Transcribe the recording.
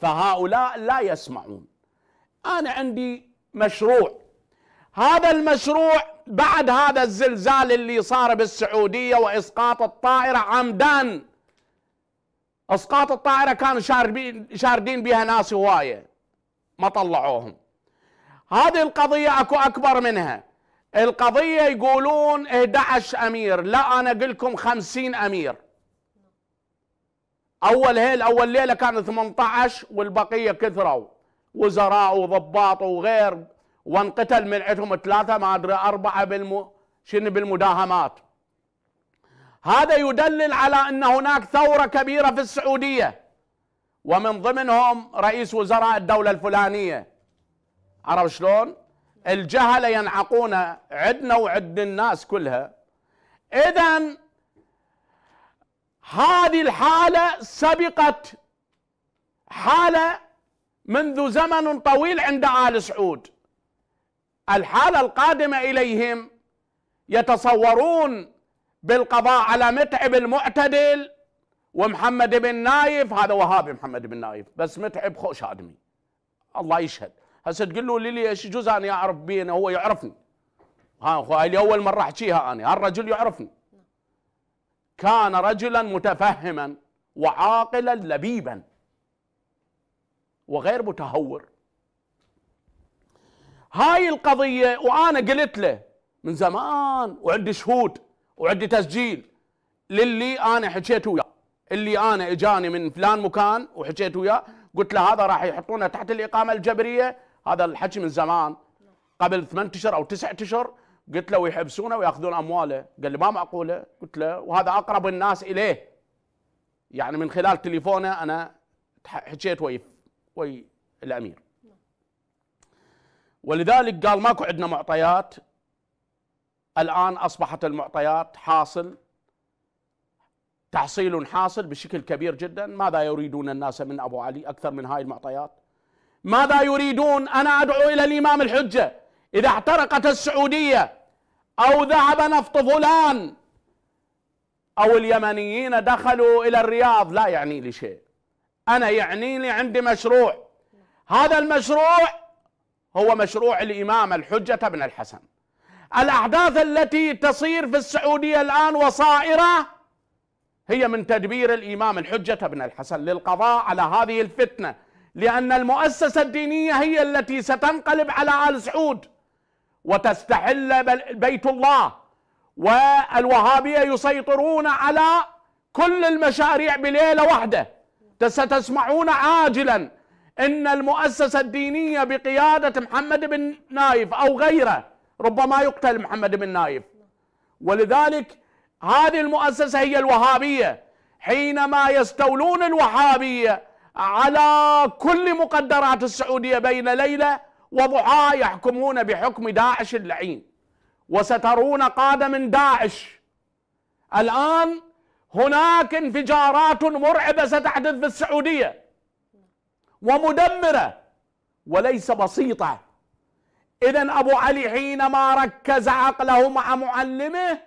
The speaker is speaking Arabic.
فهؤلاء لا يسمعون انا عندي مشروع هذا المشروع بعد هذا الزلزال اللي صار بالسعوديه واسقاط الطائره عمدان اسقاط الطائره كانوا شاردين بها ناس هوايه ما طلعوهم هذه القضيه اكو اكبر منها القضيه يقولون 11 امير لا انا اقول لكم 50 امير اول هيل اول ليله كانوا 18 والبقيه كثروا وزراء وضباط وغير وانقتل من عندهم ثلاثه ما ادري اربعه بالم شنو بالمداهمات هذا يدلل على ان هناك ثوره كبيره في السعوديه ومن ضمنهم رئيس وزراء الدوله الفلانيه عرف شلون؟ الجهله ينعقون عندنا وعند الناس كلها اذا هذه الحالة سبقت حالة منذ زمن طويل عند آل سعود الحالة القادمة إليهم يتصورون بالقضاء على متعب المعتدل ومحمد بن نايف هذا وهابي محمد بن نايف بس متعب خوش آدمي الله يشهد هسه تقول له ليلي ايش جزء انا اعرف بيه هو يعرفني ها هاي اول مره احكيها انا هالرجل يعرفني كان رجلا متفهما وعاقلا لبيبا وغير متهور هاي القضية وأنا قلت له من زمان وعندي شهود وعندي تسجيل للي أنا حكيت وياه اللي أنا إجاني من فلان مكان وحكيت وياه قلت له هذا راح يحطونه تحت الإقامة الجبرية هذا الحكي من زمان قبل ثمان أشهر أو تسعة أشهر قلت له ويحبسونه وياخذون امواله قال لي ما معقوله قلت له وهذا اقرب الناس اليه يعني من خلال تليفونه انا حكيت ويا وي الامير ولذلك قال ماكو عندنا معطيات الان اصبحت المعطيات حاصل تحصيل حاصل بشكل كبير جدا ماذا يريدون الناس من ابو علي اكثر من هاي المعطيات ماذا يريدون انا ادعو الى الامام الحجه اذا احترقت السعوديه أو ذهب نفط فلان أو اليمنيين دخلوا إلى الرياض لا يعني لي شيء أنا يعني لي عندي مشروع هذا المشروع هو مشروع الإمام الحجة بن الحسن الأحداث التي تصير في السعودية الآن وصائرة هي من تدبير الإمام الحجة بن الحسن للقضاء على هذه الفتنة لأن المؤسسة الدينية هي التي ستنقلب على آل سعود وتستحل بيت الله والوهابية يسيطرون على كل المشاريع بليلة واحدة ستسمعون عاجلا ان المؤسسة الدينية بقيادة محمد بن نايف او غيره ربما يقتل محمد بن نايف ولذلك هذه المؤسسة هي الوهابية حينما يستولون الوهابية على كل مقدرات السعودية بين ليلة وضعاه يحكمون بحكم داعش اللعين وسترون قادة من داعش الآن هناك انفجارات مرعبة ستحدث في السعودية ومدمرة وليس بسيطة إذا أبو علي حينما ركز عقله مع معلمه